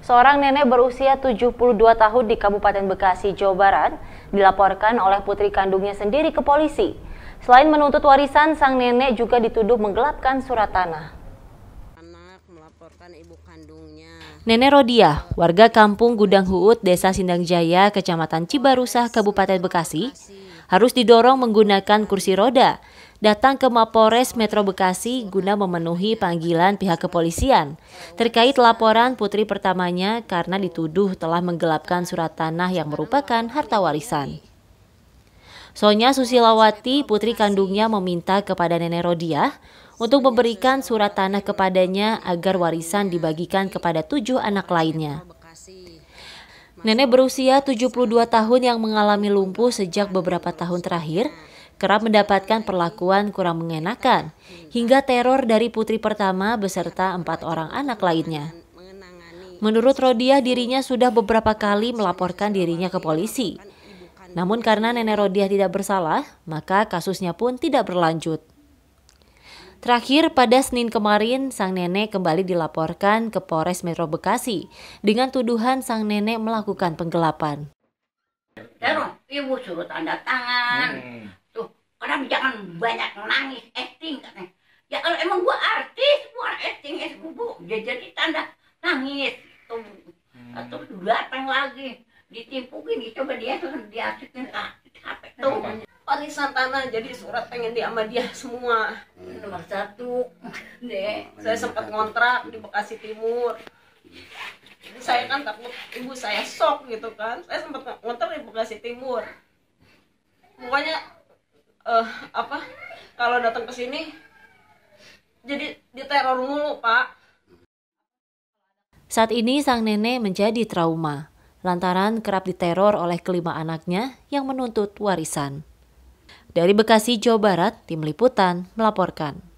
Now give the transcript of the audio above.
Seorang nenek berusia 72 tahun di Kabupaten Bekasi, Jawa Barat, dilaporkan oleh putri kandungnya sendiri ke polisi. Selain menuntut warisan, sang nenek juga dituduh menggelapkan surat tanah. Nenek Rodia, warga kampung Gudang Huut, Desa Sindang Jaya, Kecamatan Cibarusah, Kabupaten Bekasi, harus didorong menggunakan kursi roda datang ke Mapores Metro Bekasi guna memenuhi panggilan pihak kepolisian terkait laporan putri pertamanya karena dituduh telah menggelapkan surat tanah yang merupakan harta warisan. Sonya Susilawati, putri kandungnya meminta kepada Nenek Rodiah untuk memberikan surat tanah kepadanya agar warisan dibagikan kepada tujuh anak lainnya. Nenek berusia 72 tahun yang mengalami lumpuh sejak beberapa tahun terakhir kerap mendapatkan perlakuan kurang mengenakan, hingga teror dari putri pertama beserta empat orang anak lainnya. Menurut Rodiah, dirinya sudah beberapa kali melaporkan dirinya ke polisi. Namun karena nenek Rodiah tidak bersalah, maka kasusnya pun tidak berlanjut. Terakhir pada Senin kemarin, sang nenek kembali dilaporkan ke Polres Metro Bekasi dengan tuduhan sang nenek melakukan penggelapan. ibu suruh tanda tangan, hmm banyak nangis acting katanya ya kalau emang gua artis gua acting es bubuk ya jadi tanda nangis atau gitu. hmm. atau datang lagi ditimpukin coba dia tuh dia ah, capek tuh paling santana jadi surat pengen di sama dia semua hmm. nomor satu deh saya sempat ngontrak di Bekasi Timur saya kan takut ibu saya sok gitu kan saya sempat ngontrak di Bekasi Timur pokoknya uh, apa kalau datang ke sini jadi diteror mulu pak saat ini sang nenek menjadi trauma lantaran kerap diteror oleh kelima anaknya yang menuntut warisan. Dari Bekasi, Jawa Barat, tim liputan melaporkan.